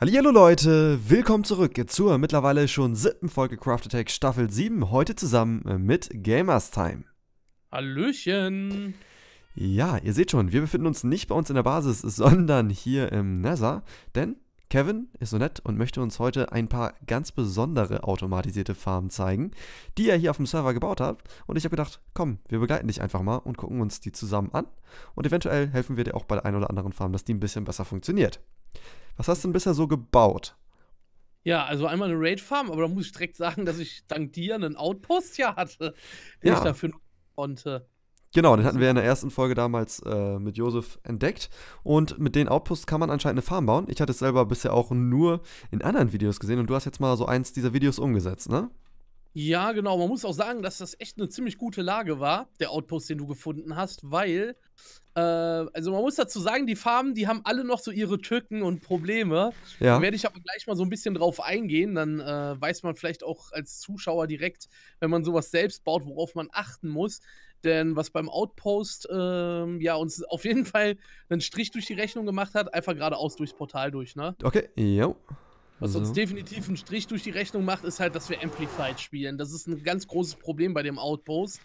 Hallo Leute, willkommen zurück zur mittlerweile schon siebten Folge Craft Attack Staffel 7, heute zusammen äh, mit Gamers Time. Hallöchen! Ja, ihr seht schon, wir befinden uns nicht bei uns in der Basis, sondern hier im Nether, denn Kevin ist so nett und möchte uns heute ein paar ganz besondere automatisierte Farmen zeigen, die er hier auf dem Server gebaut hat. Und ich habe gedacht, komm, wir begleiten dich einfach mal und gucken uns die zusammen an. Und eventuell helfen wir dir auch bei der einen oder anderen Farm, dass die ein bisschen besser funktioniert. Was hast du denn bisher so gebaut? Ja, also einmal eine Raid-Farm, aber da muss ich direkt sagen, dass ich dank dir einen Outpost ja hatte, den ja. ich dafür nutzen konnte. Genau, den hatten wir in der ersten Folge damals äh, mit Josef entdeckt. Und mit den Outposts kann man anscheinend eine Farm bauen. Ich hatte es selber bisher auch nur in anderen Videos gesehen und du hast jetzt mal so eins dieser Videos umgesetzt, ne? Ja, genau. Man muss auch sagen, dass das echt eine ziemlich gute Lage war, der Outpost, den du gefunden hast, weil, äh, also man muss dazu sagen, die Farmen, die haben alle noch so ihre Tücken und Probleme. Ja. Da werde ich aber gleich mal so ein bisschen drauf eingehen. Dann äh, weiß man vielleicht auch als Zuschauer direkt, wenn man sowas selbst baut, worauf man achten muss. Denn was beim Outpost ähm, ja uns auf jeden Fall einen Strich durch die Rechnung gemacht hat, einfach geradeaus durchs Portal durch, ne? Okay, jo. Was also. uns definitiv einen Strich durch die Rechnung macht, ist halt, dass wir Amplified spielen. Das ist ein ganz großes Problem bei dem Outpost.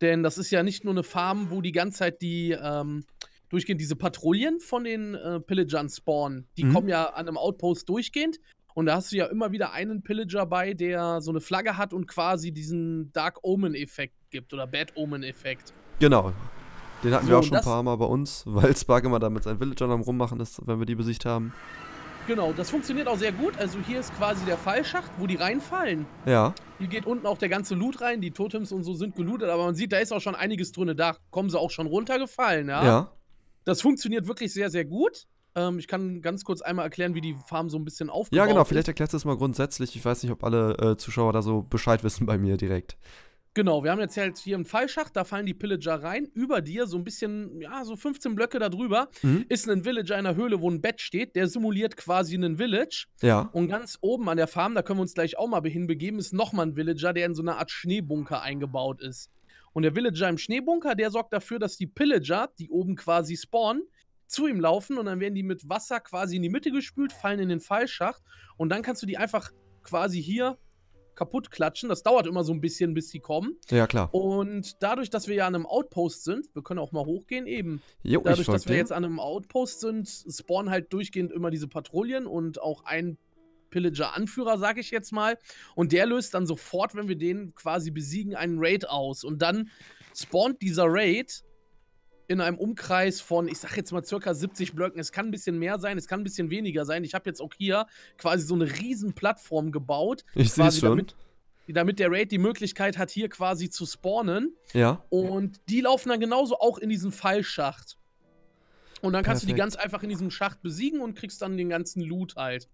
Denn das ist ja nicht nur eine Farm, wo die ganze Zeit die ähm, durchgehend diese Patrouillen von den äh, Pillagern spawnen. Die mhm. kommen ja an einem Outpost durchgehend. Und da hast du ja immer wieder einen Pillager bei, der so eine Flagge hat und quasi diesen Dark Omen-Effekt gibt oder Bad Omen-Effekt. Genau. Den hatten so, wir auch schon ein paar Mal bei uns, weil Spark immer da mit seinen Villagern am Rummachen ist, wenn wir die besiegt haben. Genau, das funktioniert auch sehr gut. Also hier ist quasi der Fallschacht, wo die reinfallen. Ja. Hier geht unten auch der ganze Loot rein. Die Totems und so sind gelootet, aber man sieht, da ist auch schon einiges drin. Da kommen sie auch schon runtergefallen, ja. Ja. Das funktioniert wirklich sehr, sehr gut. Ähm, ich kann ganz kurz einmal erklären, wie die Farm so ein bisschen aufgebaut Ja, genau. Vielleicht erklärst du das mal grundsätzlich. Ich weiß nicht, ob alle äh, Zuschauer da so Bescheid wissen bei mir direkt. Genau, wir haben jetzt halt hier einen Fallschacht, da fallen die Pillager rein. Über dir, so ein bisschen, ja, so 15 Blöcke darüber, mhm. ist ein Villager in einer Höhle, wo ein Bett steht. Der simuliert quasi einen Village. Ja. Und ganz oben an der Farm, da können wir uns gleich auch mal hinbegeben, ist nochmal ein Villager, der in so eine Art Schneebunker eingebaut ist. Und der Villager im Schneebunker, der sorgt dafür, dass die Pillager, die oben quasi spawnen, zu ihm laufen und dann werden die mit Wasser quasi in die Mitte gespült, fallen in den Fallschacht und dann kannst du die einfach quasi hier kaputt klatschen. Das dauert immer so ein bisschen, bis sie kommen. Ja, klar. Und dadurch, dass wir ja an einem Outpost sind, wir können auch mal hochgehen eben. Jo, dadurch, dass wir jetzt an einem Outpost sind, spawnen halt durchgehend immer diese Patrouillen und auch ein Pillager-Anführer, sag ich jetzt mal. Und der löst dann sofort, wenn wir den quasi besiegen, einen Raid aus. Und dann spawnt dieser Raid in einem Umkreis von, ich sag jetzt mal circa 70 Blöcken. Es kann ein bisschen mehr sein, es kann ein bisschen weniger sein. Ich habe jetzt auch hier quasi so eine riesen Plattform gebaut. Ich sehe schon. Damit, damit der Raid die Möglichkeit hat, hier quasi zu spawnen. Ja. Und die laufen dann genauso auch in diesen Fallschacht. Und dann kannst Perfekt. du die ganz einfach in diesem Schacht besiegen und kriegst dann den ganzen Loot halt.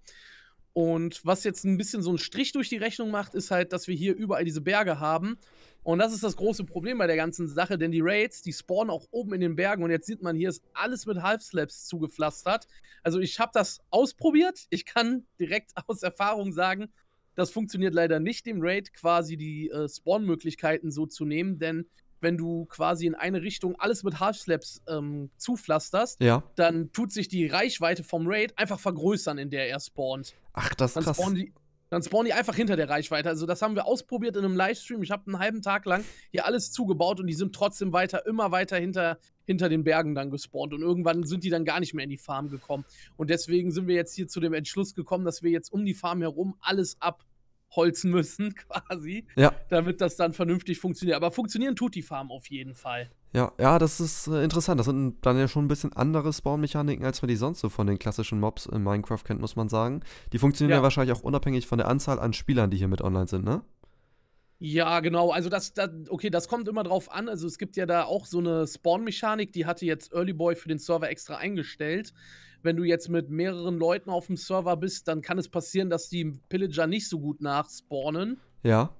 Und was jetzt ein bisschen so einen Strich durch die Rechnung macht, ist halt, dass wir hier überall diese Berge haben. Und das ist das große Problem bei der ganzen Sache, denn die Raids, die spawnen auch oben in den Bergen. Und jetzt sieht man, hier ist alles mit Half-Slaps zugepflastert. Also ich habe das ausprobiert. Ich kann direkt aus Erfahrung sagen, das funktioniert leider nicht, dem Raid quasi die äh, Spawn-Möglichkeiten so zu nehmen, denn wenn du quasi in eine Richtung alles mit Half-Slaps ähm, zupflasterst, ja. dann tut sich die Reichweite vom Raid einfach vergrößern, in der er spawnt. Ach, das ist krass. Spawnen die, dann spawnen die einfach hinter der Reichweite. Also das haben wir ausprobiert in einem Livestream. Ich habe einen halben Tag lang hier alles zugebaut und die sind trotzdem weiter, immer weiter hinter, hinter den Bergen dann gespawnt. Und irgendwann sind die dann gar nicht mehr in die Farm gekommen. Und deswegen sind wir jetzt hier zu dem Entschluss gekommen, dass wir jetzt um die Farm herum alles ab holzen müssen, quasi, ja. damit das dann vernünftig funktioniert. Aber funktionieren tut die Farm auf jeden Fall. Ja, ja, das ist äh, interessant. Das sind dann ja schon ein bisschen andere Spawn-Mechaniken, als man die sonst so von den klassischen Mobs in Minecraft kennt, muss man sagen. Die funktionieren ja. ja, wahrscheinlich auch unabhängig von der Anzahl an Spielern, die hier mit online sind, ne? Ja, genau. Also das, das okay, das kommt immer drauf an. Also es gibt ja da auch so eine Spawn-Mechanik, die hatte jetzt Early Boy für den Server extra eingestellt wenn du jetzt mit mehreren Leuten auf dem Server bist, dann kann es passieren, dass die Pillager nicht so gut nachspawnen. Ja.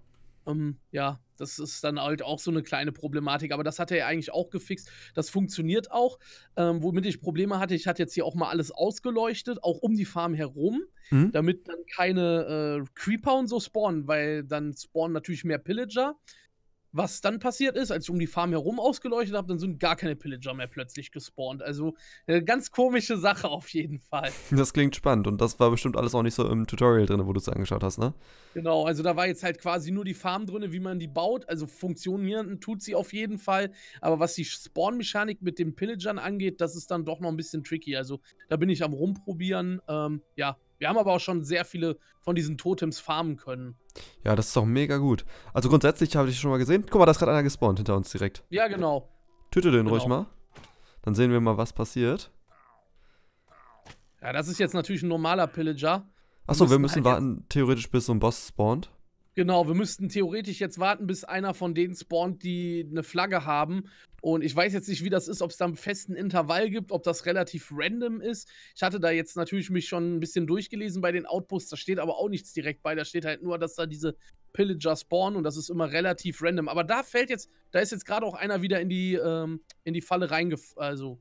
Um, ähm, ja, das ist dann halt auch so eine kleine Problematik. Aber das hat er ja eigentlich auch gefixt. Das funktioniert auch. Ähm, womit ich Probleme hatte, ich hatte jetzt hier auch mal alles ausgeleuchtet, auch um die Farm herum, mhm. damit dann keine äh, Creeper und so spawnen, weil dann spawnen natürlich mehr Pillager. Was dann passiert ist, als ich um die Farm herum ausgeleuchtet habe, dann sind gar keine Pillager mehr plötzlich gespawnt. Also eine äh, ganz komische Sache auf jeden Fall. Das klingt spannend und das war bestimmt alles auch nicht so im Tutorial drin, wo du es angeschaut hast, ne? Genau, also da war jetzt halt quasi nur die Farm drin, wie man die baut. Also funktionieren tut sie auf jeden Fall. Aber was die Spawn-Mechanik mit den Pillagern angeht, das ist dann doch noch ein bisschen tricky. Also da bin ich am rumprobieren. Ähm, ja, wir haben aber auch schon sehr viele von diesen Totems farmen können. Ja, das ist doch mega gut. Also grundsätzlich habe ich schon mal gesehen. Guck mal, da ist gerade einer gespawnt hinter uns direkt. Ja, genau. Tüte den genau. ruhig mal. Dann sehen wir mal, was passiert. Ja, das ist jetzt natürlich ein normaler Pillager. Achso, wir müssen halt warten, theoretisch bis so ein Boss spawnt. Genau, wir müssten theoretisch jetzt warten, bis einer von denen spawnt, die eine Flagge haben. Und ich weiß jetzt nicht, wie das ist, ob es da einen festen Intervall gibt, ob das relativ random ist. Ich hatte da jetzt natürlich mich schon ein bisschen durchgelesen bei den Outposts. Da steht aber auch nichts direkt bei. Da steht halt nur, dass da diese Pillager spawnen und das ist immer relativ random. Aber da fällt jetzt, da ist jetzt gerade auch einer wieder in die, ähm, in die Falle reingefallen. Also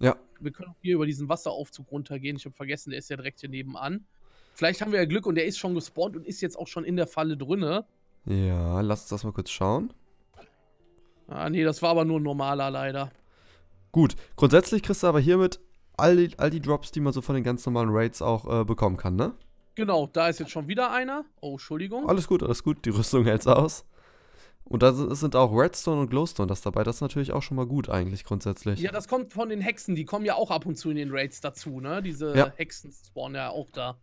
ja. Wir können auch hier über diesen Wasseraufzug runtergehen. Ich habe vergessen, der ist ja direkt hier nebenan. Vielleicht haben wir ja Glück und der ist schon gespawnt und ist jetzt auch schon in der Falle drinne. Ja, lass uns das mal kurz schauen. Ah, nee, das war aber nur ein normaler leider. Gut, grundsätzlich kriegst du aber hiermit all die, all die Drops, die man so von den ganz normalen Raids auch äh, bekommen kann, ne? Genau, da ist jetzt schon wieder einer. Oh, Entschuldigung. Alles gut, alles gut, die Rüstung hält's aus. Und da sind auch Redstone und Glowstone das dabei. Das ist natürlich auch schon mal gut eigentlich grundsätzlich. Ja, das kommt von den Hexen. Die kommen ja auch ab und zu in den Raids dazu, ne? Diese ja. Hexen spawnen ja auch da.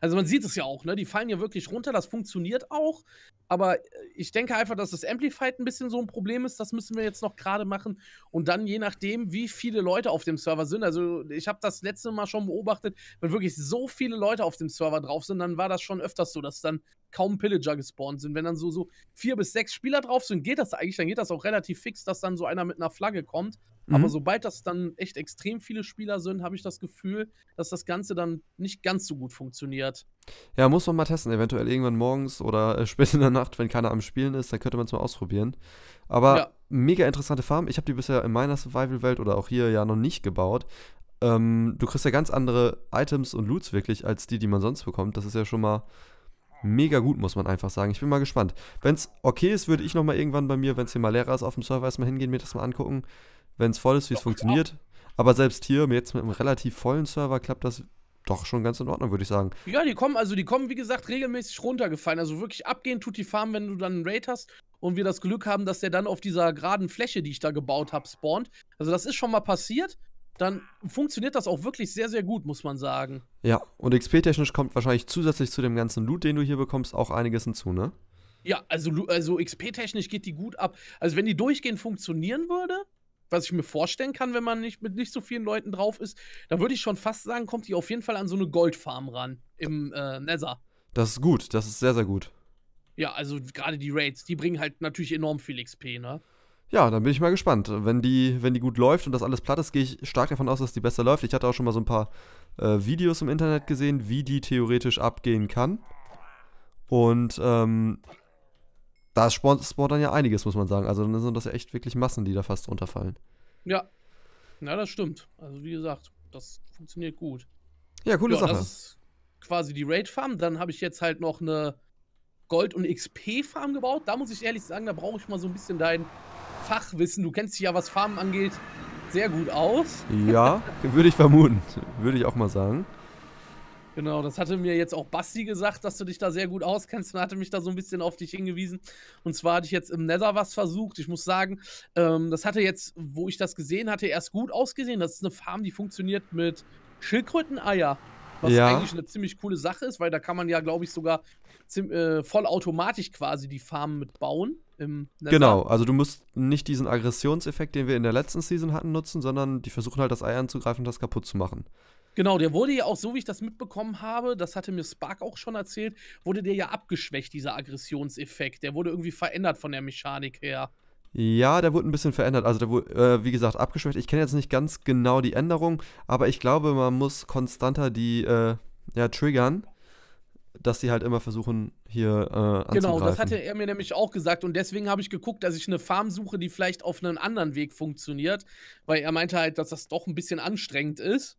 Also man sieht es ja auch, ne? Die fallen ja wirklich runter, das funktioniert auch. Aber äh, ich denke einfach, dass das Amplified ein bisschen so ein Problem ist. Das müssen wir jetzt noch gerade machen. Und dann je nachdem, wie viele Leute auf dem Server sind. Also ich habe das letzte Mal schon beobachtet, wenn wirklich so viele Leute auf dem Server drauf sind, dann war das schon öfters so, dass dann kaum Pillager gespawnt sind. Wenn dann so, so vier bis sechs Spieler drauf sind, geht das eigentlich, dann geht das auch relativ fix, dass dann so einer mit einer Flagge kommt Mhm. Aber sobald das dann echt extrem viele Spieler sind, habe ich das Gefühl, dass das Ganze dann nicht ganz so gut funktioniert. Ja, muss man mal testen. Eventuell irgendwann morgens oder äh, spät in der Nacht, wenn keiner am Spielen ist, dann könnte man es mal ausprobieren. Aber ja. mega interessante Farm. Ich habe die bisher in meiner Survival-Welt oder auch hier ja noch nicht gebaut. Ähm, du kriegst ja ganz andere Items und Loots wirklich als die, die man sonst bekommt. Das ist ja schon mal mega gut, muss man einfach sagen. Ich bin mal gespannt. Wenn es okay ist, würde ich nochmal irgendwann bei mir, wenn es hier mal leer ist, auf dem Server erstmal hingehen, mir das mal angucken wenn es voll ist, wie es funktioniert. Aber selbst hier, jetzt mit einem relativ vollen Server, klappt das doch schon ganz in Ordnung, würde ich sagen. Ja, die kommen, also die kommen, wie gesagt, regelmäßig runtergefallen. Also wirklich abgehen tut die Farm, wenn du dann einen Raid hast und wir das Glück haben, dass der dann auf dieser geraden Fläche, die ich da gebaut habe, spawnt. Also das ist schon mal passiert. Dann funktioniert das auch wirklich sehr, sehr gut, muss man sagen. Ja, und XP-technisch kommt wahrscheinlich zusätzlich zu dem ganzen Loot, den du hier bekommst, auch einiges hinzu, ne? Ja, also, also XP-technisch geht die gut ab. Also wenn die durchgehend funktionieren würde, was ich mir vorstellen kann, wenn man nicht mit nicht so vielen Leuten drauf ist, da würde ich schon fast sagen, kommt die auf jeden Fall an so eine Goldfarm ran im äh, Nether. Das ist gut, das ist sehr, sehr gut. Ja, also gerade die Raids, die bringen halt natürlich enorm viel XP, ne? Ja, dann bin ich mal gespannt. Wenn die, wenn die gut läuft und das alles platt ist, gehe ich stark davon aus, dass die besser läuft. Ich hatte auch schon mal so ein paar äh, Videos im Internet gesehen, wie die theoretisch abgehen kann. Und ähm, da spawnt dann ja einiges, muss man sagen. Also dann sind das echt wirklich Massen, die da fast runterfallen. Ja. Ja, das stimmt. Also wie gesagt, das funktioniert gut. Ja, coole ja, Sache. Das ist quasi die Raid-Farm. Dann habe ich jetzt halt noch eine Gold- und XP-Farm gebaut. Da muss ich ehrlich sagen, da brauche ich mal so ein bisschen dein Fachwissen. Du kennst dich ja, was Farmen angeht, sehr gut aus. Ja, würde ich vermuten. Würde ich auch mal sagen. Genau, das hatte mir jetzt auch Basti gesagt, dass du dich da sehr gut auskennst und hatte mich da so ein bisschen auf dich hingewiesen. Und zwar hatte ich jetzt im Nether was versucht. Ich muss sagen, ähm, das hatte jetzt, wo ich das gesehen hatte, erst gut ausgesehen. Das ist eine Farm, die funktioniert mit Schildkröteneier. Was ja. eigentlich eine ziemlich coole Sache ist, weil da kann man ja, glaube ich, sogar äh, vollautomatisch quasi die Farm mitbauen. bauen. Genau, also du musst nicht diesen Aggressionseffekt, den wir in der letzten Season hatten, nutzen, sondern die versuchen halt das Ei anzugreifen und das kaputt zu machen. Genau, der wurde ja auch, so wie ich das mitbekommen habe, das hatte mir Spark auch schon erzählt, wurde der ja abgeschwächt, dieser Aggressionseffekt. Der wurde irgendwie verändert von der Mechanik her. Ja, der wurde ein bisschen verändert. Also, der wurde, äh, wie gesagt, abgeschwächt. Ich kenne jetzt nicht ganz genau die Änderung, aber ich glaube, man muss konstanter die äh, ja, triggern, dass sie halt immer versuchen, hier äh, anzugreifen. Genau, das hatte er mir nämlich auch gesagt. Und deswegen habe ich geguckt, dass ich eine Farm suche, die vielleicht auf einen anderen Weg funktioniert, weil er meinte halt, dass das doch ein bisschen anstrengend ist.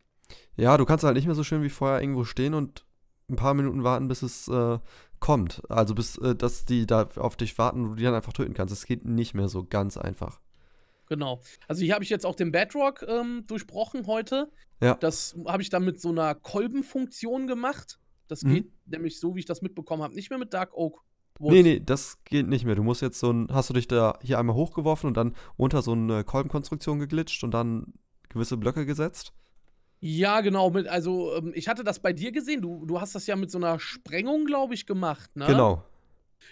Ja, du kannst halt nicht mehr so schön wie vorher irgendwo stehen und ein paar Minuten warten, bis es äh, kommt. Also bis, äh, dass die da auf dich warten und du die dann einfach töten kannst. Das geht nicht mehr so ganz einfach. Genau. Also hier habe ich jetzt auch den Bedrock ähm, durchbrochen heute. Ja. Das habe ich dann mit so einer Kolbenfunktion gemacht. Das mhm. geht nämlich so, wie ich das mitbekommen habe, nicht mehr mit Dark Oak. Wood. Nee, nee, das geht nicht mehr. Du musst jetzt so ein, hast du dich da hier einmal hochgeworfen und dann unter so eine Kolbenkonstruktion geglitscht und dann gewisse Blöcke gesetzt? Ja, genau. also, ähm, ich hatte das bei dir gesehen. Du, du hast das ja mit so einer Sprengung, glaube ich, gemacht, ne? Genau.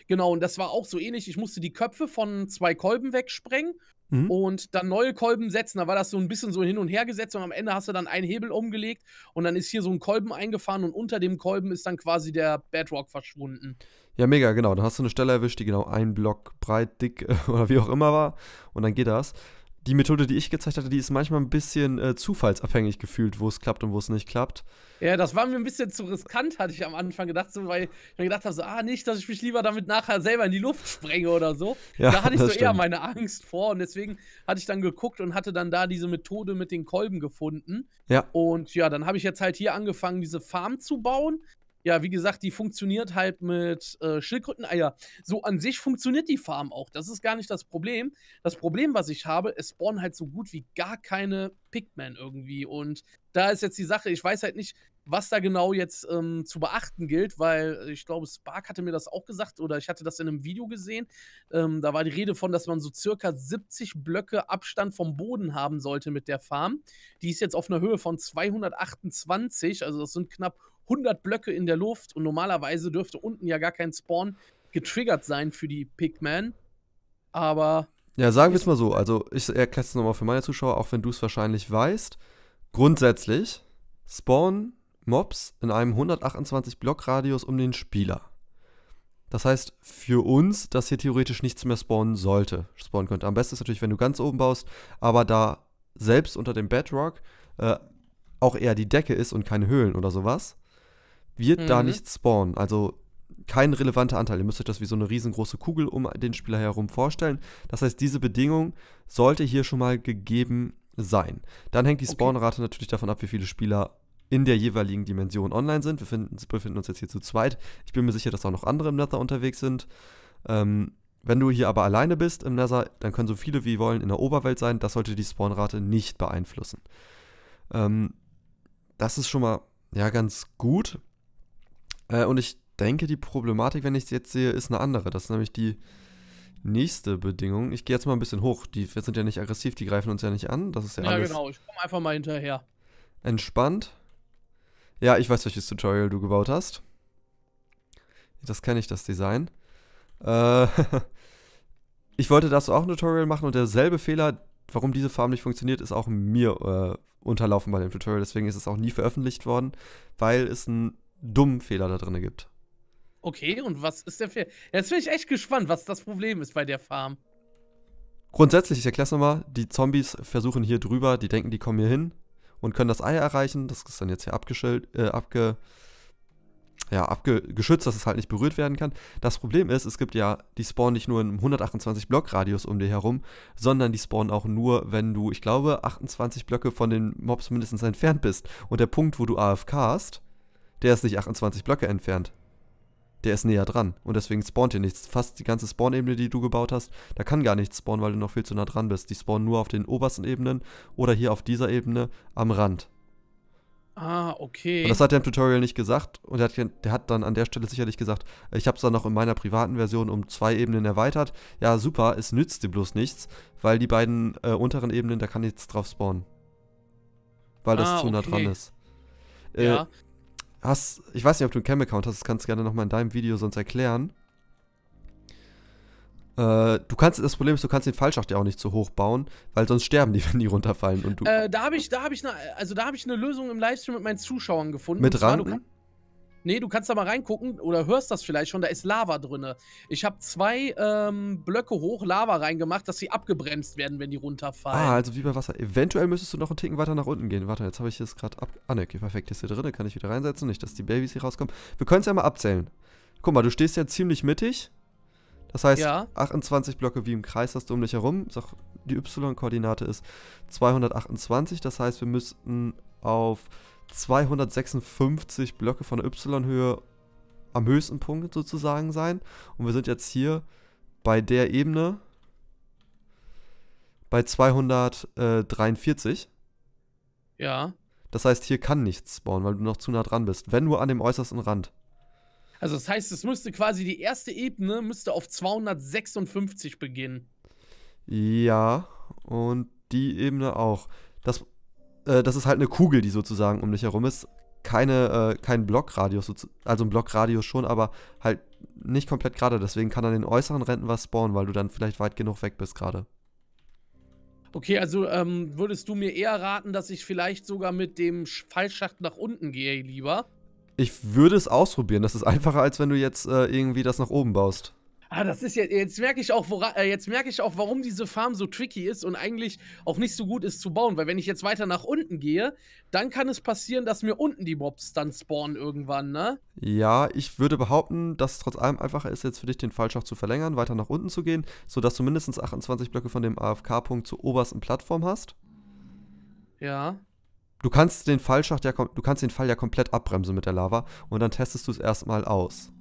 Genau, und das war auch so ähnlich. Ich musste die Köpfe von zwei Kolben wegsprengen mhm. und dann neue Kolben setzen. Da war das so ein bisschen so hin und her gesetzt und am Ende hast du dann einen Hebel umgelegt und dann ist hier so ein Kolben eingefahren und unter dem Kolben ist dann quasi der Bedrock verschwunden. Ja, mega, genau. Dann hast du eine Stelle erwischt, die genau ein Block breit, dick oder wie auch immer war und dann geht das die Methode, die ich gezeigt hatte, die ist manchmal ein bisschen äh, zufallsabhängig gefühlt, wo es klappt und wo es nicht klappt. Ja, das war mir ein bisschen zu riskant, hatte ich am Anfang gedacht, so, weil ich mir gedacht habe, so, ah, nicht, dass ich mich lieber damit nachher selber in die Luft sprenge oder so. Ja, da hatte ich so stimmt. eher meine Angst vor und deswegen hatte ich dann geguckt und hatte dann da diese Methode mit den Kolben gefunden. Ja. Und ja, dann habe ich jetzt halt hier angefangen, diese Farm zu bauen ja, wie gesagt, die funktioniert halt mit äh, Schildkröteneier. So an sich funktioniert die Farm auch. Das ist gar nicht das Problem. Das Problem, was ich habe, es spawnen halt so gut wie gar keine Pigmen irgendwie. Und da ist jetzt die Sache, ich weiß halt nicht, was da genau jetzt ähm, zu beachten gilt, weil ich glaube, Spark hatte mir das auch gesagt oder ich hatte das in einem Video gesehen. Ähm, da war die Rede von, dass man so circa 70 Blöcke Abstand vom Boden haben sollte mit der Farm. Die ist jetzt auf einer Höhe von 228, also das sind knapp 100 Blöcke in der Luft und normalerweise dürfte unten ja gar kein Spawn getriggert sein für die Pigman. Aber. Ja, sagen wir es mal so. Also, ich erkläre es nochmal für meine Zuschauer, auch wenn du es wahrscheinlich weißt. Grundsätzlich spawnen Mobs in einem 128 Block Radius um den Spieler. Das heißt für uns, dass hier theoretisch nichts mehr spawnen sollte, spawnen könnte. Am besten ist natürlich, wenn du ganz oben baust, aber da selbst unter dem Bedrock äh, auch eher die Decke ist und keine Höhlen oder sowas, wird mhm. da nicht spawnen. Also kein relevanter Anteil. Ihr müsst euch das wie so eine riesengroße Kugel um den Spieler herum vorstellen. Das heißt, diese Bedingung sollte hier schon mal gegeben sein. Dann hängt die Spawnrate okay. natürlich davon ab, wie viele Spieler in der jeweiligen Dimension online sind. Wir finden, befinden uns jetzt hier zu zweit. Ich bin mir sicher, dass auch noch andere im Nether unterwegs sind. Ähm, wenn du hier aber alleine bist im Nether, dann können so viele wie wollen in der Oberwelt sein. Das sollte die Spawnrate nicht beeinflussen. Ähm, das ist schon mal ja ganz gut. Äh, und ich denke, die Problematik, wenn ich es jetzt sehe, ist eine andere. Das ist nämlich die nächste Bedingung. Ich gehe jetzt mal ein bisschen hoch. Die wir sind ja nicht aggressiv, die greifen uns ja nicht an. Das ist ja, ja alles. Ja, genau. Ich komme einfach mal hinterher. Entspannt. Ja, ich weiß, welches Tutorial du gebaut hast. Das kenne ich, das Design. Äh, ich wollte dazu auch ein Tutorial machen und derselbe Fehler, warum diese Farm nicht funktioniert, ist auch mir äh, unterlaufen bei dem Tutorial. Deswegen ist es auch nie veröffentlicht worden, weil es ein dummen Fehler da drin gibt. Okay, und was ist der Fehler? Jetzt bin ich echt gespannt, was das Problem ist bei der Farm. Grundsätzlich, ich erkläre es nochmal, die Zombies versuchen hier drüber, die denken, die kommen hier hin und können das Ei erreichen. Das ist dann jetzt hier abgeschüttet, äh, abge, ja, abgeschützt, dass es halt nicht berührt werden kann. Das Problem ist, es gibt ja, die spawnen nicht nur in einem 128 Block Radius um dir herum, sondern die spawnen auch nur, wenn du, ich glaube, 28 Blöcke von den Mobs mindestens entfernt bist. Und der Punkt, wo du AFK hast, der ist nicht 28 Blöcke entfernt. Der ist näher dran und deswegen spawnt hier nichts. Fast die ganze Spawn-Ebene, die du gebaut hast, da kann gar nichts spawnen, weil du noch viel zu nah dran bist. Die spawnen nur auf den obersten Ebenen oder hier auf dieser Ebene am Rand. Ah, okay. Und das hat er im Tutorial nicht gesagt und der hat, der hat dann an der Stelle sicherlich gesagt, äh, ich habe es dann noch in meiner privaten Version um zwei Ebenen erweitert. Ja, super, es nützt dir bloß nichts, weil die beiden äh, unteren Ebenen, da kann nichts drauf spawnen. Weil das ah, zu nah okay. dran ist. Äh, ja hast, ich weiß nicht, ob du einen Cam-Account hast, das kannst du gerne nochmal in deinem Video sonst erklären. Äh, du kannst, das Problem ist, du kannst den Fallschacht ja auch nicht zu hoch bauen, weil sonst sterben die, wenn die runterfallen. Und du äh, da habe ich, da ich, ne, also da ich eine Lösung im Livestream mit meinen Zuschauern gefunden. Mit Ranken? Nee, du kannst da mal reingucken oder hörst das vielleicht schon, da ist Lava drinne. Ich habe zwei ähm, Blöcke hoch Lava reingemacht, dass sie abgebremst werden, wenn die runterfallen. Ah, also wie bei Wasser. Eventuell müsstest du noch einen Ticken weiter nach unten gehen. Warte, jetzt habe ich es gerade ab... Ah, ne, okay, perfekt. Ist hier drin, kann ich wieder reinsetzen. Nicht, dass die Babys hier rauskommen. Wir können es ja mal abzählen. Guck mal, du stehst ja ziemlich mittig. Das heißt, ja. 28 Blöcke wie im Kreis hast du um dich herum. Sag, die Y-Koordinate ist 228. Das heißt, wir müssten auf 256 Blöcke von der Y-Höhe am höchsten Punkt sozusagen sein. Und wir sind jetzt hier bei der Ebene bei 243. Ja. Das heißt, hier kann nichts spawnen, weil du noch zu nah dran bist. Wenn nur an dem äußersten Rand. Also das heißt, es müsste quasi die erste Ebene müsste auf 256 beginnen. Ja, und die Ebene auch. Das äh, das ist halt eine Kugel, die sozusagen um dich herum ist. Keine, äh, kein Blockradius, also ein Blockradius schon, aber halt nicht komplett gerade. Deswegen kann an den äußeren Renten was spawnen, weil du dann vielleicht weit genug weg bist gerade. Okay, also ähm, würdest du mir eher raten, dass ich vielleicht sogar mit dem Fallschacht nach unten gehe lieber? Ich würde es ausprobieren. Das ist einfacher, als wenn du jetzt äh, irgendwie das nach oben baust. Ah, das ist jetzt, jetzt merke ich auch, wora, äh, jetzt merke ich auch, warum diese Farm so tricky ist und eigentlich auch nicht so gut ist zu bauen, weil wenn ich jetzt weiter nach unten gehe, dann kann es passieren, dass mir unten die Mobs dann spawnen irgendwann, ne? Ja, ich würde behaupten, dass es trotz allem einfacher ist, jetzt für dich den Fallschacht zu verlängern, weiter nach unten zu gehen, sodass du mindestens 28 Blöcke von dem AFK-Punkt zur obersten Plattform hast. Ja. Du kannst den Fallschacht ja, du kannst den Fall ja komplett abbremsen mit der Lava und dann testest du es erstmal aus.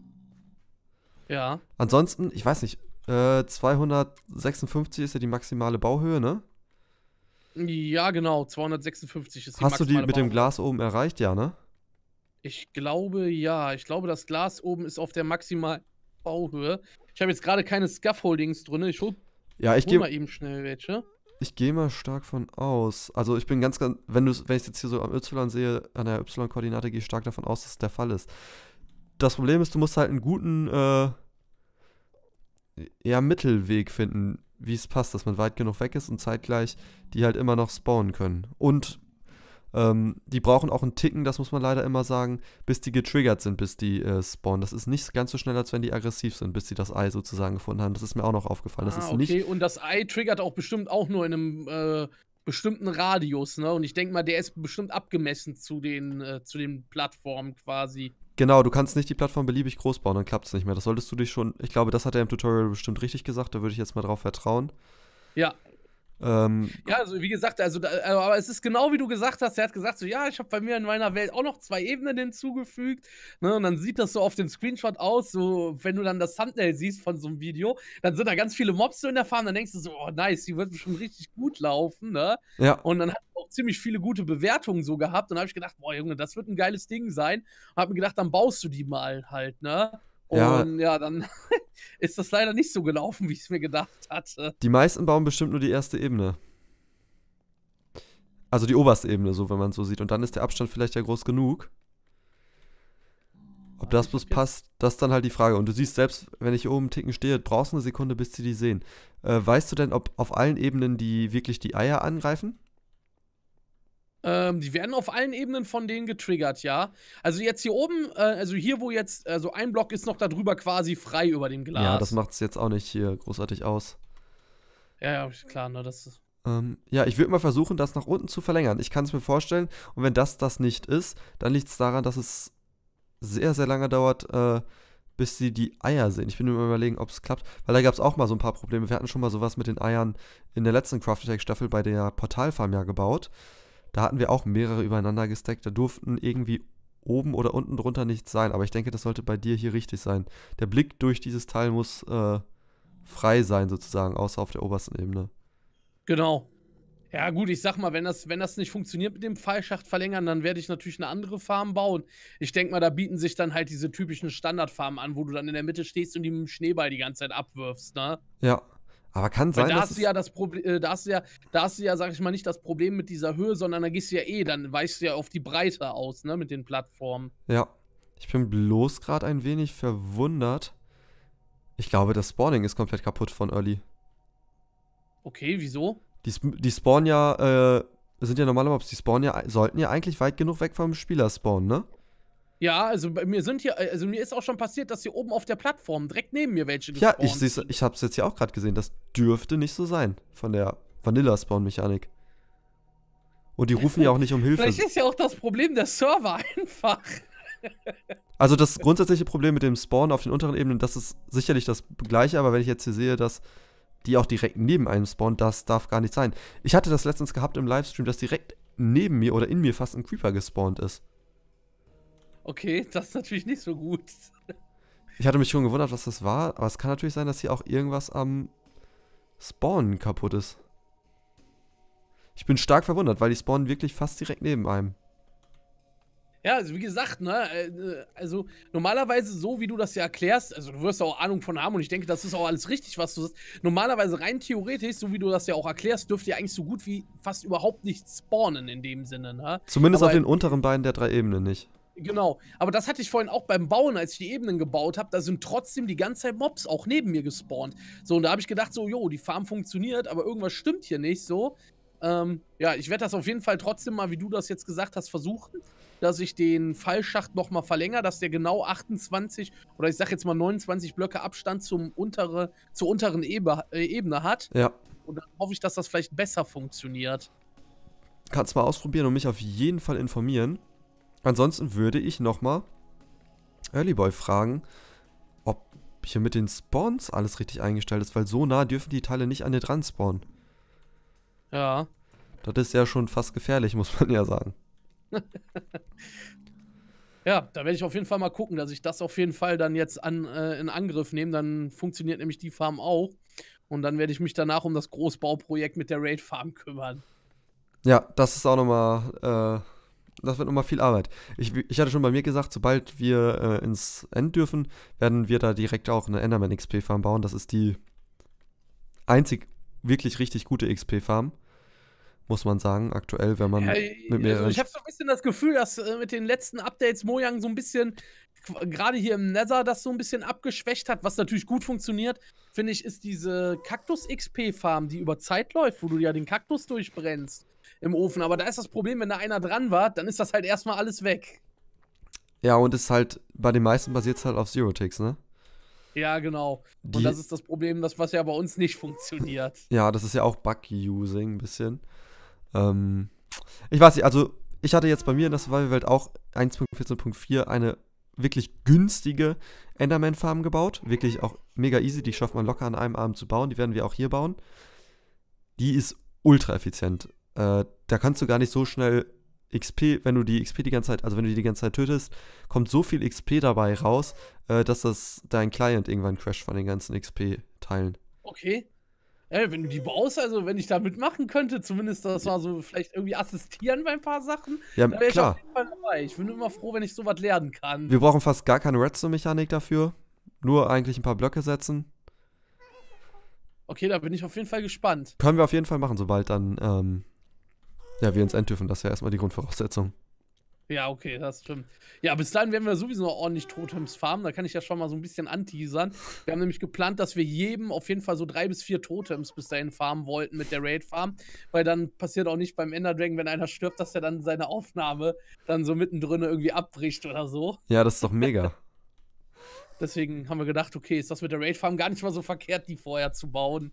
Ja. Ansonsten, ich weiß nicht, äh, 256 ist ja die maximale Bauhöhe, ne? Ja, genau, 256 ist die Hast du die mit Bauhöhe. dem Glas oben erreicht, ja, ne? Ich glaube ja. Ich glaube, das Glas oben ist auf der maximalen Bauhöhe. Ich habe jetzt gerade keine Scaffoldings drin. Ich hole ja, ich mal eben schnell welche. Ich gehe mal stark von aus. Also ich bin ganz, ganz, wenn du, wenn ich jetzt hier so am Y sehe, an der Y-Koordinate, gehe ich stark davon aus, dass es der Fall ist das Problem ist, du musst halt einen guten äh, ja, Mittelweg finden, wie es passt, dass man weit genug weg ist und zeitgleich die halt immer noch spawnen können. Und ähm, die brauchen auch einen Ticken, das muss man leider immer sagen, bis die getriggert sind, bis die äh, spawnen. Das ist nicht ganz so schnell, als wenn die aggressiv sind, bis sie das Ei sozusagen gefunden haben. Das ist mir auch noch aufgefallen. Das ah, ist okay, nicht und das Ei triggert auch bestimmt auch nur in einem äh, bestimmten Radius, ne? Und ich denke mal, der ist bestimmt abgemessen zu den, äh, zu den Plattformen quasi. Genau, du kannst nicht die Plattform beliebig groß bauen, dann klappt es nicht mehr. Das solltest du dich schon, ich glaube, das hat er im Tutorial bestimmt richtig gesagt, da würde ich jetzt mal drauf vertrauen. Ja. Ähm, ja, also wie gesagt, also, also, aber es ist genau wie du gesagt hast. Er hat gesagt, so ja, ich habe bei mir in meiner Welt auch noch zwei Ebenen hinzugefügt. Ne, und dann sieht das so auf dem Screenshot aus, so wenn du dann das Thumbnail siehst von so einem Video, dann sind da ganz viele Mobs so in der Farm. Dann denkst du so, oh nice, die wird schon richtig gut laufen. Ne? Ja. Und dann hat ziemlich viele gute Bewertungen so gehabt. Und habe ich gedacht, boah, Junge, das wird ein geiles Ding sein. Und Habe mir gedacht, dann baust du die mal halt, ne? Und ja, ja dann ist das leider nicht so gelaufen, wie ich es mir gedacht hatte. Die meisten bauen bestimmt nur die erste Ebene. Also die oberste Ebene, so wenn man so sieht. Und dann ist der Abstand vielleicht ja groß genug. Ob das bloß passt, das ist dann halt die Frage. Und du siehst selbst, wenn ich hier oben Ticken stehe, brauchst du eine Sekunde, bis sie die sehen. Äh, weißt du denn, ob auf allen Ebenen die wirklich die Eier angreifen? Ähm, die werden auf allen Ebenen von denen getriggert, ja. Also jetzt hier oben, äh, also hier, wo jetzt, also ein Block ist noch darüber quasi frei über dem Glas. Ja, das macht es jetzt auch nicht hier großartig aus. Ja, ja, klar, ne, das Ähm, ja, ich würde mal versuchen, das nach unten zu verlängern. Ich kann es mir vorstellen. Und wenn das das nicht ist, dann liegt es daran, dass es sehr, sehr lange dauert, äh, bis sie die Eier sehen. Ich bin mir überlegen, ob es klappt, weil da gab es auch mal so ein paar Probleme. Wir hatten schon mal sowas mit den Eiern in der letzten Craft Attack Staffel bei der Portalfarm ja gebaut. Da hatten wir auch mehrere übereinander gesteckt. Da durften irgendwie oben oder unten drunter nichts sein. Aber ich denke, das sollte bei dir hier richtig sein. Der Blick durch dieses Teil muss äh, frei sein, sozusagen, außer auf der obersten Ebene. Genau. Ja, gut, ich sag mal, wenn das, wenn das nicht funktioniert mit dem Pfeilschacht verlängern, dann werde ich natürlich eine andere Farm bauen. Ich denke mal, da bieten sich dann halt diese typischen Standardfarmen an, wo du dann in der Mitte stehst und die mit dem Schneeball die ganze Zeit abwirfst, ne? Ja. Aber kann sein, da dass hast du ja das Problem, äh, da hast du ja, da hast du ja, sag ich mal, nicht das Problem mit dieser Höhe, sondern da gehst du ja eh, dann weichst du ja auf die Breite aus, ne, mit den Plattformen. Ja. Ich bin bloß gerade ein wenig verwundert. Ich glaube, das Spawning ist komplett kaputt von Early. Okay, wieso? Die, die spawnen ja, äh, sind ja normale normalerweise, die spawnen ja, sollten ja eigentlich weit genug weg vom Spieler spawnen, ne? Ja, also mir sind hier, äh, also mir ist auch schon passiert, dass hier oben auf der Plattform direkt neben mir welche gespawnt Ja, ich, seh's, ich hab's jetzt hier auch gerade gesehen. Das dürfte nicht so sein von der Vanilla-Spawn-Mechanik. Und die rufen ja auch nicht um Hilfe. Vielleicht ist ja auch das Problem der Server einfach. also das grundsätzliche Problem mit dem Spawn auf den unteren Ebenen, das ist sicherlich das gleiche, aber wenn ich jetzt hier sehe, dass die auch direkt neben einem spawnen, das darf gar nicht sein. Ich hatte das letztens gehabt im Livestream, dass direkt neben mir oder in mir fast ein Creeper gespawnt ist. Okay, das ist natürlich nicht so gut. Ich hatte mich schon gewundert, was das war, aber es kann natürlich sein, dass hier auch irgendwas am Spawn kaputt ist. Ich bin stark verwundert, weil die spawnen wirklich fast direkt neben einem. Ja, also wie gesagt, ne, äh, also normalerweise so, wie du das ja erklärst, also du wirst auch Ahnung von haben und ich denke, das ist auch alles richtig, was du sagst. Normalerweise rein theoretisch, so wie du das ja auch erklärst, dürft ihr eigentlich so gut wie fast überhaupt nicht spawnen in dem Sinne, ne? Zumindest Aber auf den unteren beiden der drei Ebenen nicht. Genau, aber das hatte ich vorhin auch beim Bauen, als ich die Ebenen gebaut habe, da sind trotzdem die ganze Zeit Mobs auch neben mir gespawnt. So, und da habe ich gedacht, so, jo, die Farm funktioniert, aber irgendwas stimmt hier nicht so. Ähm, ja, ich werde das auf jeden Fall trotzdem mal, wie du das jetzt gesagt hast, versuchen, dass ich den Fallschacht nochmal verlängere, dass der genau 28 oder ich sag jetzt mal 29 Blöcke Abstand zum untere, zur unteren Ebe, äh, Ebene hat. Ja. Und dann hoffe ich, dass das vielleicht besser funktioniert. Kannst mal ausprobieren und mich auf jeden Fall informieren. Ansonsten würde ich nochmal Early Boy fragen, ob hier mit den Spawns alles richtig eingestellt ist, weil so nah dürfen die Teile nicht an dir dran spawnen. Ja. Das ist ja schon fast gefährlich, muss man ja sagen. ja, da werde ich auf jeden Fall mal gucken, dass ich das auf jeden Fall dann jetzt an, äh, in Angriff nehme. Dann funktioniert nämlich die Farm auch. Und dann werde ich mich danach um das Großbauprojekt mit der Raid Farm kümmern. Ja, das ist auch nochmal äh, das wird nochmal viel Arbeit. Ich, ich hatte schon bei mir gesagt, sobald wir äh, ins End dürfen, werden wir da direkt auch eine Enderman XP Farm bauen. Das ist die einzig wirklich richtig gute XP Farm. Muss man sagen, aktuell, wenn man ja, mit mir. Also ich habe so ein bisschen das Gefühl, dass äh, mit den letzten Updates Mojang so ein bisschen gerade hier im Nether das so ein bisschen abgeschwächt hat, was natürlich gut funktioniert, finde ich, ist diese Kaktus-XP-Farm, die über Zeit läuft, wo du ja den Kaktus durchbrennst im Ofen. Aber da ist das Problem, wenn da einer dran war, dann ist das halt erstmal alles weg. Ja, und ist halt, bei den meisten basiert es halt auf Zero-Ticks, ne? Ja, genau. Die und das ist das Problem, das, was ja bei uns nicht funktioniert. ja, das ist ja auch Bug-Using ein bisschen. Ähm, ich weiß nicht, also ich hatte jetzt bei mir in der Survival-Welt auch 1.14.4 eine wirklich günstige Enderman-Farmen gebaut. Wirklich auch mega easy. Die schafft man locker an einem Abend zu bauen. Die werden wir auch hier bauen. Die ist ultra effizient. Äh, da kannst du gar nicht so schnell XP, wenn du die XP die ganze Zeit, also wenn du die die ganze Zeit tötest, kommt so viel XP dabei raus, äh, dass das dein Client irgendwann crasht von den ganzen XP-Teilen. Okay. Ey, äh, wenn du die baust, also wenn ich da mitmachen könnte, zumindest das war so vielleicht irgendwie assistieren bei ein paar Sachen, ja, wäre ich auf jeden Fall dabei. Ich bin immer froh, wenn ich sowas lernen kann. Wir brauchen fast gar keine Redstone-Mechanik dafür. Nur eigentlich ein paar Blöcke setzen. Okay, da bin ich auf jeden Fall gespannt. Können wir auf jeden Fall machen, sobald dann, ähm, ja, wir ins End dürfen. Das ist ja erstmal die Grundvoraussetzung. Ja, okay, das stimmt. Ja, bis dahin werden wir sowieso noch ordentlich Totems farmen. Da kann ich ja schon mal so ein bisschen anteasern. Wir haben nämlich geplant, dass wir jedem auf jeden Fall so drei bis vier Totems bis dahin farmen wollten mit der Raid-Farm. Weil dann passiert auch nicht beim Ender Dragon, wenn einer stirbt, dass er dann seine Aufnahme dann so mittendrin irgendwie abbricht oder so. Ja, das ist doch mega. Deswegen haben wir gedacht, okay, ist das mit der Raid-Farm gar nicht mal so verkehrt, die vorher zu bauen.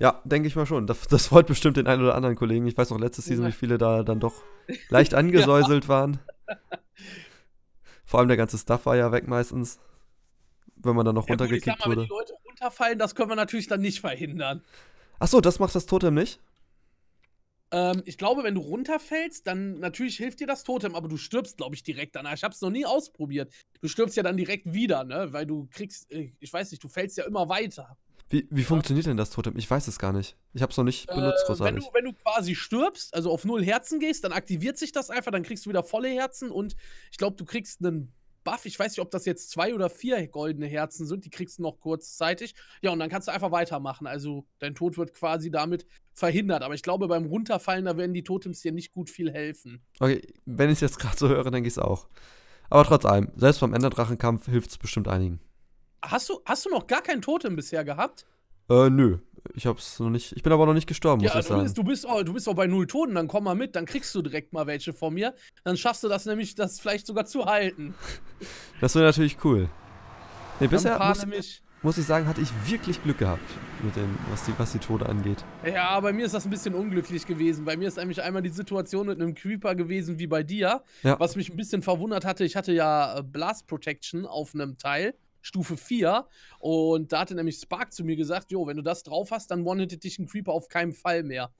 Ja, denke ich mal schon. Das, das, freut bestimmt den einen oder anderen Kollegen. Ich weiß noch letzte Season, wie viele da dann doch leicht angesäuselt ja. waren. Vor allem der ganze Stuff war ja weg meistens. Wenn man dann noch ja, runtergekickt gut, ich sag mal, wurde. Wenn die Leute runterfallen, das können wir natürlich dann nicht verhindern. Achso, das macht das Totem nicht? Ähm, ich glaube, wenn du runterfällst, dann natürlich hilft dir das Totem, aber du stirbst, glaube ich, direkt danach. Ich habe es noch nie ausprobiert. Du stirbst ja dann direkt wieder, ne? Weil du kriegst, äh, ich weiß nicht, du fällst ja immer weiter. Wie, wie funktioniert denn das Totem? Ich weiß es gar nicht. Ich habe es noch nicht äh, benutzt, äh, Wenn du, wenn du quasi stirbst, also auf null Herzen gehst, dann aktiviert sich das einfach, dann kriegst du wieder volle Herzen und ich glaube, du kriegst einen Buff. Ich weiß nicht, ob das jetzt zwei oder vier goldene Herzen sind, die kriegst du noch kurzzeitig. Ja, und dann kannst du einfach weitermachen. Also dein Tod wird quasi damit verhindert. Aber ich glaube, beim Runterfallen, da werden die Totems dir nicht gut viel helfen. Okay, wenn ich es jetzt gerade so höre, denke ich es auch. Aber trotz allem, selbst beim Enderdrachenkampf hilft es bestimmt einigen hast du, hast du noch gar keinen Totem bisher gehabt? Äh, nö. Ich hab's noch nicht. Ich bin aber noch nicht gestorben, ja, muss ich du sagen. Bist, du, bist auch, oh, du bist auch bei null Toten, dann komm mal mit, dann kriegst du direkt mal welche von mir. Dann schaffst du das nämlich, das vielleicht sogar zu halten. das wäre natürlich cool. Nee, bisher muss, muss, ich sagen, hatte ich wirklich Glück gehabt mit dem, was die, was die Tode angeht. Ja, bei mir ist das ein bisschen unglücklich gewesen. Bei mir ist nämlich einmal die Situation mit einem Creeper gewesen wie bei dir, ja. was mich ein bisschen verwundert hatte. Ich hatte ja äh, Blast Protection auf einem Teil Stufe 4. Und da hatte nämlich Spark zu mir gesagt, jo, wenn du das drauf hast, dann one-hitted dich ein Creeper auf keinen Fall mehr.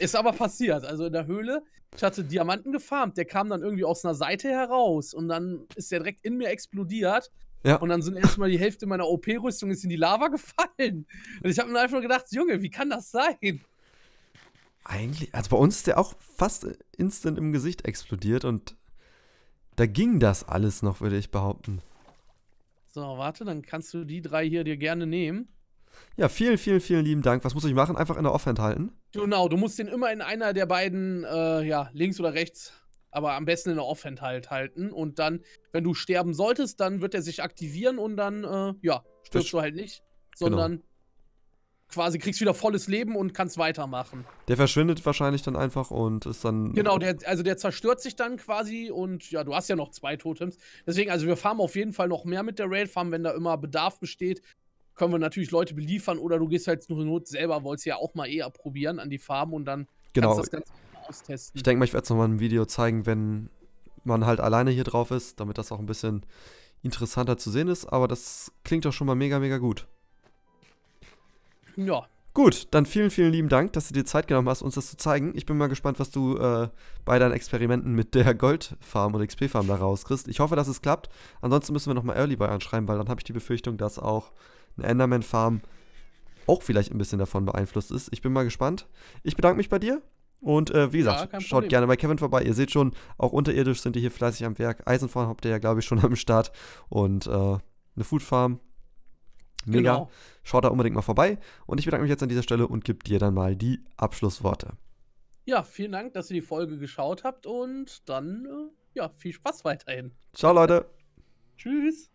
Ist aber passiert. Also in der Höhle, ich hatte Diamanten gefarmt, der kam dann irgendwie aus einer Seite heraus und dann ist der direkt in mir explodiert. Ja. Und dann sind erstmal die Hälfte meiner OP-Rüstung in die Lava gefallen. Und ich habe mir einfach nur gedacht, Junge, wie kann das sein? Eigentlich, also bei uns ist der auch fast instant im Gesicht explodiert und da ging das alles noch, würde ich behaupten. So, warte, dann kannst du die drei hier dir gerne nehmen. Ja, vielen, vielen, vielen lieben Dank. Was muss ich machen? Einfach in der Offhand halten? Genau, du musst den immer in einer der beiden, äh, ja, links oder rechts, aber am besten in der Offhand halt halten. Und dann, wenn du sterben solltest, dann wird er sich aktivieren und dann, äh, ja, stirbst das du halt nicht, genau. sondern genau quasi kriegst wieder volles Leben und kannst weitermachen. Der verschwindet wahrscheinlich dann einfach und ist dann. Genau, der, also der zerstört sich dann quasi und ja, du hast ja noch zwei Totems. Deswegen, also wir farmen auf jeden Fall noch mehr mit der Raid-Farm, wenn da immer Bedarf besteht. Können wir natürlich Leute beliefern oder du gehst halt nur Not selber, wolltest ja auch mal eher probieren an die Farben und dann genau. kannst du das Ganze austesten. Ich denke mal, ich werde es nochmal ein Video zeigen, wenn man halt alleine hier drauf ist, damit das auch ein bisschen interessanter zu sehen ist. Aber das klingt doch schon mal mega, mega gut. Ja. Gut, dann vielen, vielen lieben Dank, dass du dir Zeit genommen hast, uns das zu zeigen. Ich bin mal gespannt, was du äh, bei deinen Experimenten mit der Goldfarm und XP-Farm da rauskriegst. Ich hoffe, dass es klappt. Ansonsten müssen wir nochmal Early Buy anschreiben, weil dann habe ich die Befürchtung, dass auch eine Enderman-Farm auch vielleicht ein bisschen davon beeinflusst ist. Ich bin mal gespannt. Ich bedanke mich bei dir. Und äh, wie gesagt, ja, schaut gerne bei Kevin vorbei. Ihr seht schon, auch unterirdisch sind die hier fleißig am Werk. Eisenfarm habt ihr ja, glaube ich, schon am Start. Und äh, eine Farm. Mega. Genau. Schaut da unbedingt mal vorbei. Und ich bedanke mich jetzt an dieser Stelle und gebe dir dann mal die Abschlussworte. Ja, vielen Dank, dass ihr die Folge geschaut habt und dann, äh, ja, viel Spaß weiterhin. Ciao, Leute. Tschüss.